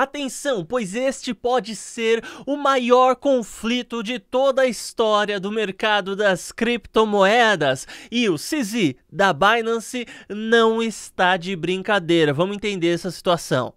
Atenção, pois este pode ser o maior conflito de toda a história do mercado das criptomoedas e o CZ da Binance não está de brincadeira. Vamos entender essa situação.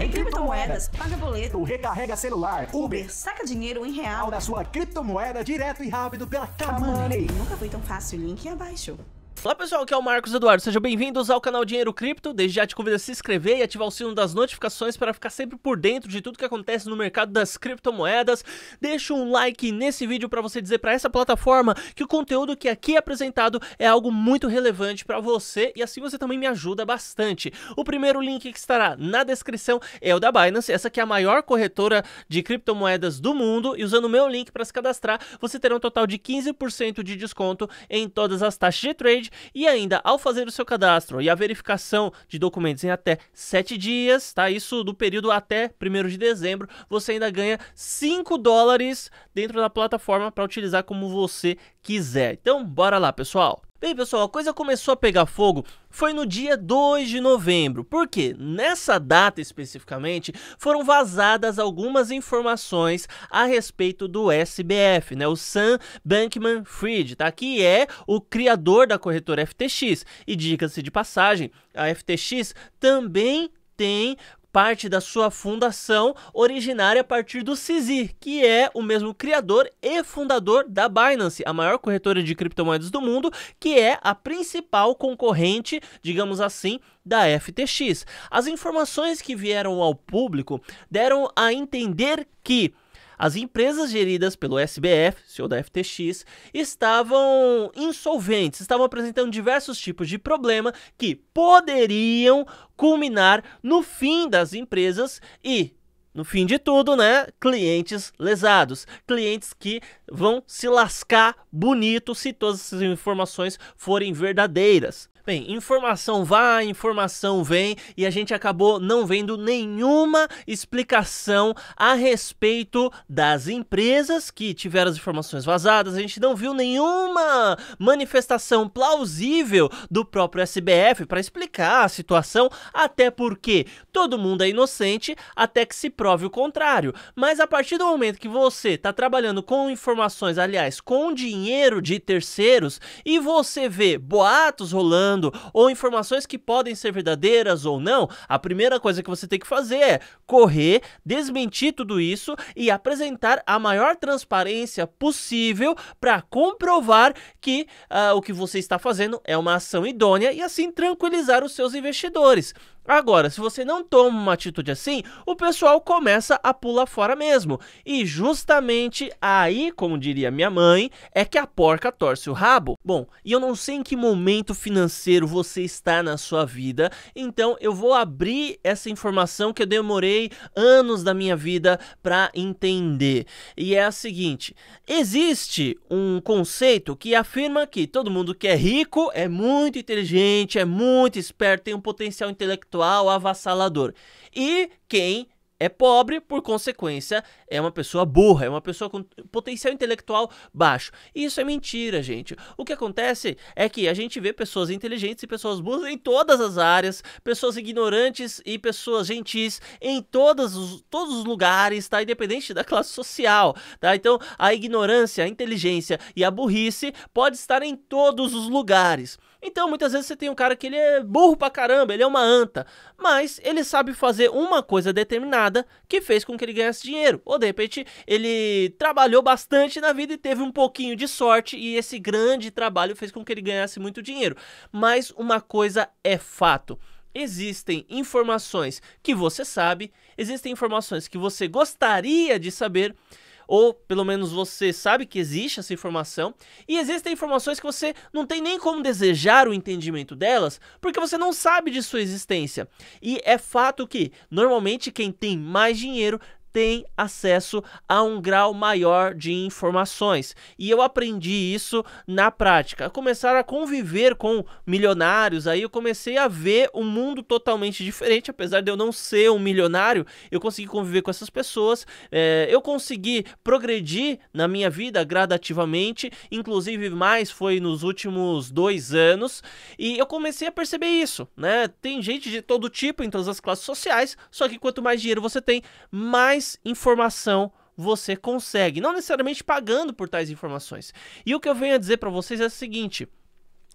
Em criptomoedas, paga boleto, recarrega celular, Uber, saca dinheiro em real da sua criptomoeda direto e rápido pela Kamoney. Nunca foi tão fácil, link abaixo. Olá pessoal, que é o Marcos Eduardo, sejam bem-vindos ao canal Dinheiro Cripto. Desde já te convido a se inscrever e ativar o sino das notificações para ficar sempre por dentro de tudo que acontece no mercado das criptomoedas. Deixa um like nesse vídeo para você dizer para essa plataforma que o conteúdo que aqui é apresentado é algo muito relevante para você e assim você também me ajuda bastante. O primeiro link que estará na descrição é o da Binance, essa que é a maior corretora de criptomoedas do mundo e usando o meu link para se cadastrar, você terá um total de 15% de desconto em todas as taxas de trade e ainda, ao fazer o seu cadastro e a verificação de documentos em até 7 dias, tá? Isso do período até 1 de dezembro, você ainda ganha 5 dólares dentro da plataforma para utilizar como você quiser. Então, bora lá, pessoal! Bem, pessoal, a coisa começou a pegar fogo foi no dia 2 de novembro, porque nessa data especificamente foram vazadas algumas informações a respeito do SBF, né? O Sam Bankman-Fried, tá? Que é o criador da corretora FTX. E diga-se de passagem, a FTX também tem parte da sua fundação originária a partir do CZ, que é o mesmo criador e fundador da Binance, a maior corretora de criptomoedas do mundo, que é a principal concorrente, digamos assim, da FTX. As informações que vieram ao público deram a entender que as empresas geridas pelo SBF, CEO da FTX, estavam insolventes, estavam apresentando diversos tipos de problema que poderiam culminar no fim das empresas e no fim de tudo, né? Clientes lesados, clientes que vão se lascar bonito se todas essas informações forem verdadeiras. Bem, informação vai, informação vem e a gente acabou não vendo nenhuma explicação a respeito das empresas que tiveram as informações vazadas. A gente não viu nenhuma manifestação plausível do próprio SBF para explicar a situação, até porque todo mundo é inocente até que se prove o contrário. Mas a partir do momento que você está trabalhando com informações, aliás, com dinheiro de terceiros e você vê boatos rolando falando, ou informações que podem ser verdadeiras ou não, a primeira coisa que você tem que fazer é correr, desmentir tudo isso e apresentar a maior transparência possível para comprovar que uh, o que você está fazendo é uma ação idônea e assim tranquilizar os seus investidores. Agora, se você não toma uma atitude assim, o pessoal começa a pular fora mesmo. E justamente aí, como diria minha mãe, é que a porca torce o rabo. Bom, e eu não sei em que momento financeiro você está na sua vida, então eu vou abrir essa informação que eu demorei anos da minha vida para entender. E é a seguinte: existe um conceito que afirma que todo mundo que é rico é muito inteligente, é muito esperto, tem um potencial intelectual intelectual avassalador. E quem é pobre, por consequência, é uma pessoa burra, é uma pessoa com potencial intelectual baixo. isso é mentira, gente. O que acontece é que a gente vê pessoas inteligentes e pessoas burras em todas as áreas, pessoas ignorantes e pessoas gentis em todos os, todos os lugares, tá? Independente da classe social, tá? Então, a ignorância, a inteligência e a burrice pode estar em todos os lugares. Então, muitas vezes você tem um cara que ele é burro pra caramba, ele é uma anta, mas ele sabe fazer uma coisa determinada que fez com que ele ganhasse dinheiro. Ou de repente, ele trabalhou bastante na vida e teve um pouquinho de sorte e esse grande trabalho fez com que ele ganhasse muito dinheiro. Mas uma coisa é fato existem informações que você sabe, existem informações que você gostaria de saber ou pelo menos você sabe que existe essa informação, e existem informações que você não tem nem como desejar o entendimento delas, porque você não sabe de sua existência. E é fato que, normalmente, quem tem mais dinheiro tem acesso a um grau maior de informações. E eu aprendi isso na prática. Começar a conviver com milionários, aí eu comecei a ver um mundo totalmente diferente. Apesar de eu não ser um milionário, eu consegui conviver com essas pessoas, é, eu consegui progredir na minha vida gradativamente, inclusive mais foi nos últimos dois anos, e eu comecei a perceber isso, né? Tem gente de todo tipo em todas as classes sociais, só que quanto mais dinheiro você tem, mais mais informação você consegue, não necessariamente pagando por tais informações. E o que eu venho a dizer para vocês é o seguinte: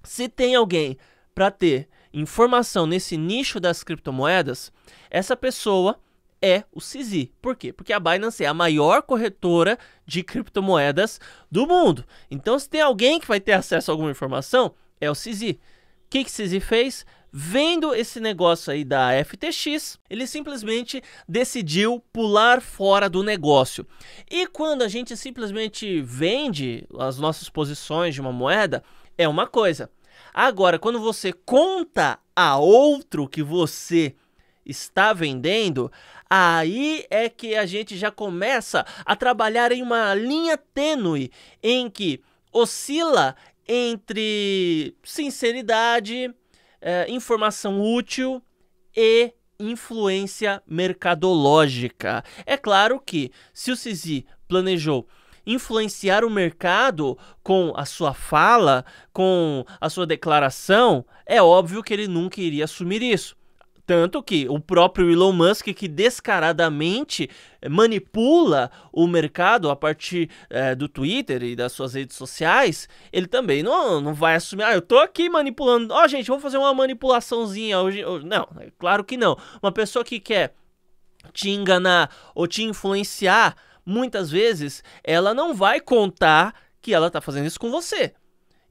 se tem alguém para ter informação nesse nicho das criptomoedas, essa pessoa é o CZ. Por quê? Porque a Binance é a maior corretora de criptomoedas do mundo. Então, se tem alguém que vai ter acesso a alguma informação, é o CZ. O que, que CZ fez? vendo esse negócio aí da FTX, ele simplesmente decidiu pular fora do negócio. E quando a gente simplesmente vende as nossas posições de uma moeda, é uma coisa. Agora, quando você conta a outro que você está vendendo, aí é que a gente já começa a trabalhar em uma linha tênue em que oscila entre sinceridade é, informação útil e influência mercadológica. É claro que, se o Sisi planejou influenciar o mercado com a sua fala, com a sua declaração, é óbvio que ele nunca iria assumir isso. Tanto que o próprio Elon Musk, que descaradamente eh, manipula o mercado a partir é, do Twitter e das suas redes sociais, ele também não, não vai assumir. Ah, eu tô aqui manipulando. Ó, oh, gente, vou fazer uma manipulaçãozinha hoje. Não, é claro que não. Uma pessoa que quer te enganar ou te influenciar, muitas vezes ela não vai contar que ela tá fazendo isso com você.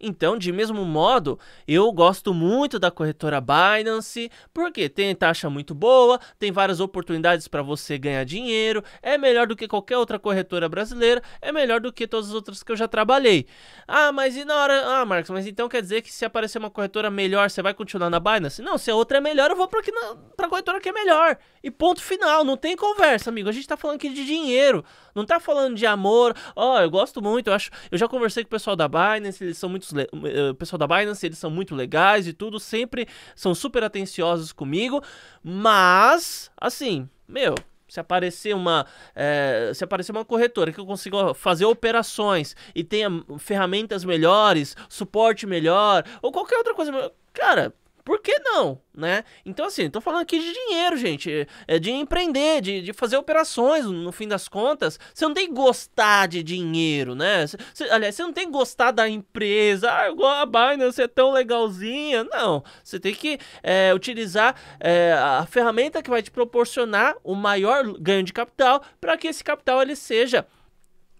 Então, de mesmo modo, eu gosto muito da corretora Binance, porque tem taxa muito boa, tem várias oportunidades para você ganhar dinheiro, é melhor do que qualquer outra corretora brasileira, é melhor do que todas as outras que eu já trabalhei. Ah, mas e na hora. Ah, Marcos, mas então quer dizer que se aparecer uma corretora melhor, você vai continuar na Binance? Não, se a outra é melhor, eu vou para na... a corretora que é melhor. E ponto final, não tem conversa, amigo. A gente tá falando aqui de dinheiro, não tá falando de amor. Ó, oh, eu gosto muito, eu acho. Eu já conversei com o pessoal da Binance, eles são muito muito eh, o pessoal da Binance, eles são muito legais e tudo, sempre são super atenciosos comigo, mas assim, meu, se aparecer uma é, se aparecer uma corretora que eu consiga fazer operações e tenha ferramentas melhores, suporte melhor ou qualquer outra coisa, cara, por que não, né? Então, assim, tô falando aqui de dinheiro, gente. É de empreender, de, de fazer operações, no fim das contas. Você não tem que gostar de dinheiro, né? Você, aliás, você não tem que gostar da empresa. Ah, igual a Binance é tão legalzinha. Não. Você tem que é, utilizar é, a ferramenta que vai te proporcionar o maior ganho de capital para que esse capital ele seja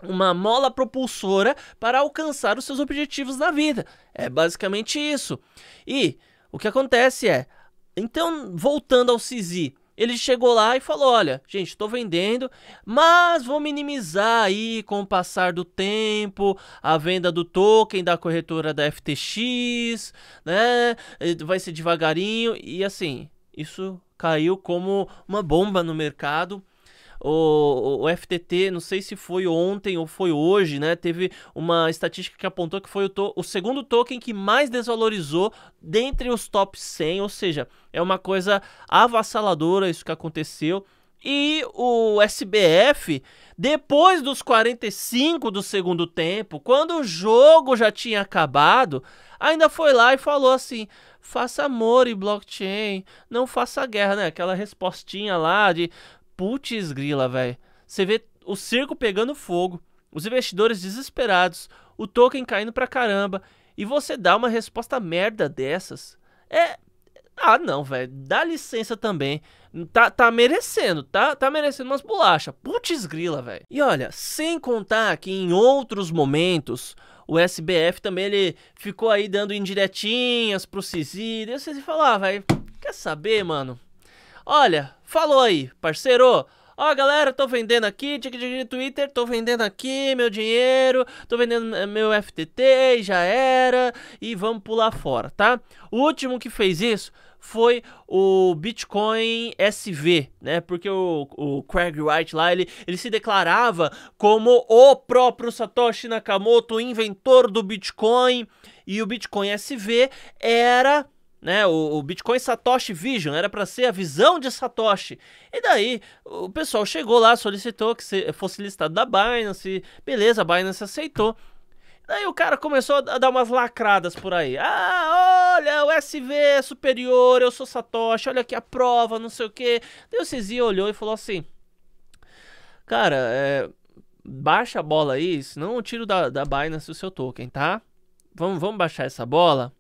uma mola propulsora para alcançar os seus objetivos na vida. É basicamente isso. E o que acontece é, então, voltando ao Sisi, ele chegou lá e falou: Olha, gente, estou vendendo, mas vou minimizar aí com o passar do tempo a venda do token da corretora da FTX, né? Vai ser devagarinho e assim, isso caiu como uma bomba no mercado. O, o FTT, não sei se foi ontem ou foi hoje, né? Teve uma estatística que apontou que foi o, to o segundo token que mais desvalorizou dentre os top 100, ou seja, é uma coisa avassaladora isso que aconteceu. E o SBF, depois dos 45 do segundo tempo, quando o jogo já tinha acabado, ainda foi lá e falou assim: faça amor e blockchain, não faça guerra, né? Aquela respostinha lá de Putz, grila, velho. Você vê o circo pegando fogo, os investidores desesperados, o token caindo pra caramba, e você dá uma resposta merda dessas. É. Ah, não, velho. Dá licença também. Tá, tá merecendo, tá, tá merecendo umas bolachas. Putz, grila, velho. E olha, sem contar que em outros momentos o SBF também ele ficou aí dando indiretinhas pro Cizir. Deu você se falar, ah, velho, quer saber, mano? Olha, falou aí, parceiro. Ó, oh, galera, tô vendendo aqui, tic tic Twitter, tô vendendo aqui meu dinheiro, tô vendendo meu FTT, já era, e vamos pular fora, tá? O último que fez isso foi o Bitcoin SV, né? Porque o, o Craig Wright lá, ele, ele se declarava como o próprio Satoshi Nakamoto, inventor do Bitcoin, e o Bitcoin SV era né, o, o, Bitcoin Satoshi Vision era para ser a visão de Satoshi. E daí o pessoal chegou lá, solicitou que fosse listado da Binance. Beleza, a Binance aceitou. Daí o cara começou a dar umas lacradas por aí. Ah, olha, o SV é superior, eu sou Satoshi, olha aqui a prova, não sei o que. Daí o Cizinho olhou e falou assim: Cara, é, baixa a bola aí, senão eu tiro da, da Binance o seu token, tá? Vamos, vamos baixar essa bola.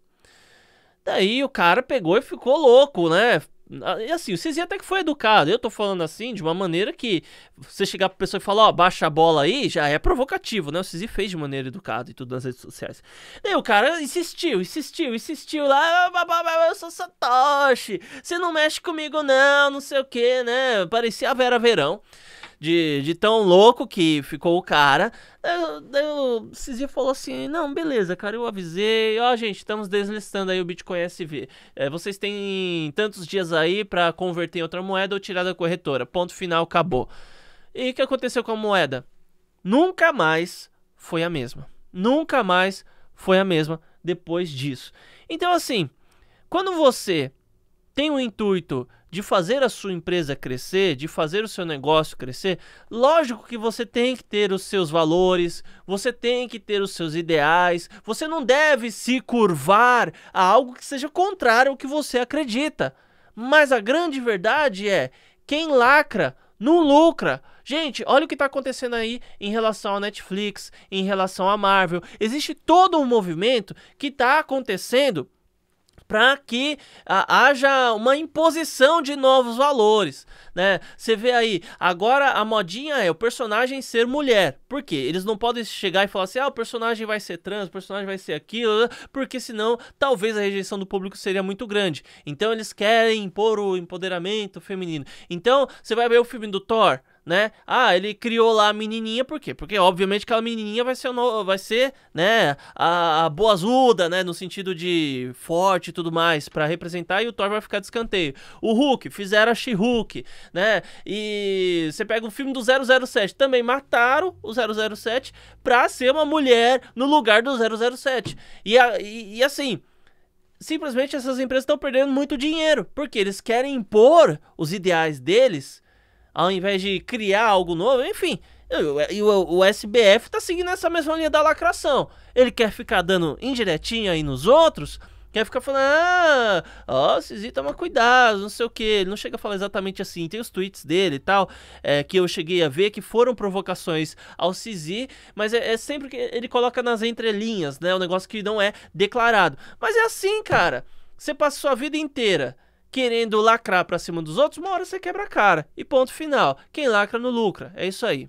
Daí o cara pegou e ficou louco, né? Ah, e assim, o Cizinho até que foi educado. Eu tô falando assim de uma maneira que você chegar pra pessoa e falar, ó, oh, baixa a bola aí, já é provocativo, né? O Cizinho fez de maneira educada e tudo nas redes sociais. Daí o cara insistiu, insistiu, insistiu lá, ah, eu sou Satoshi, você não mexe comigo não, não sei o que, né? Parecia a Vera Verão de, de tão louco que ficou o cara. eu o Cizia falou assim: Não, beleza, cara, eu avisei. Ó, oh, gente, estamos deslistando aí o Bitcoin SV. É, vocês têm tantos dias aí para converter em outra moeda ou tirar da corretora. Ponto final, acabou. E o que aconteceu com a moeda? Nunca mais foi a mesma. Nunca mais foi a mesma depois disso. Então, assim, quando você tem o intuito de fazer a sua empresa crescer, de fazer o seu negócio crescer, lógico que você tem que ter os seus valores, você tem que ter os seus ideais, você não deve se curvar a algo que seja contrário ao que você acredita. Mas a grande verdade é: quem lacra não lucra. Gente, olha o que está acontecendo aí em relação à Netflix, em relação à Marvel. Existe todo um movimento que está acontecendo para que a, haja uma imposição de novos valores, né? Você vê aí, agora a modinha é o personagem ser mulher. Por quê? Eles não podem chegar e falar assim: "Ah, o personagem vai ser trans, o personagem vai ser aquilo", porque senão talvez a rejeição do público seria muito grande. Então eles querem impor o empoderamento feminino. Então, você vai ver o filme do Thor, né? Ah, ele criou lá a menininha, por quê? Porque obviamente aquela menininha vai ser, vai ser né, a, a boazuda, né, no sentido de forte e tudo mais, para representar, e o Thor vai ficar de escanteio. O Hulk, fizeram a She-Hulk, né? E você pega o filme do 007, também mataram o 007 pra ser uma mulher no lugar do 007. E, a, e, e assim simplesmente essas empresas estão perdendo muito dinheiro, porque eles querem impor os ideais deles ao invés de criar algo novo, enfim. E o, SBF tá seguindo essa mesma linha da lacração. Ele quer ficar dando indiretinha aí nos outros, quer ficar falando, ah, ó, Cizi, toma cuidado, não sei o que. Ele não chega a falar exatamente assim. Tem os tweets dele e tal, é, que eu cheguei a ver, que foram provocações ao Cizi, mas é, é, sempre que ele coloca nas entrelinhas, né? Um negócio que não é declarado. Mas é assim, cara. Você passa sua vida inteira querendo lacrar para cima dos outros, uma hora você quebra a cara. E ponto final. Quem lacra não lucra. É isso aí.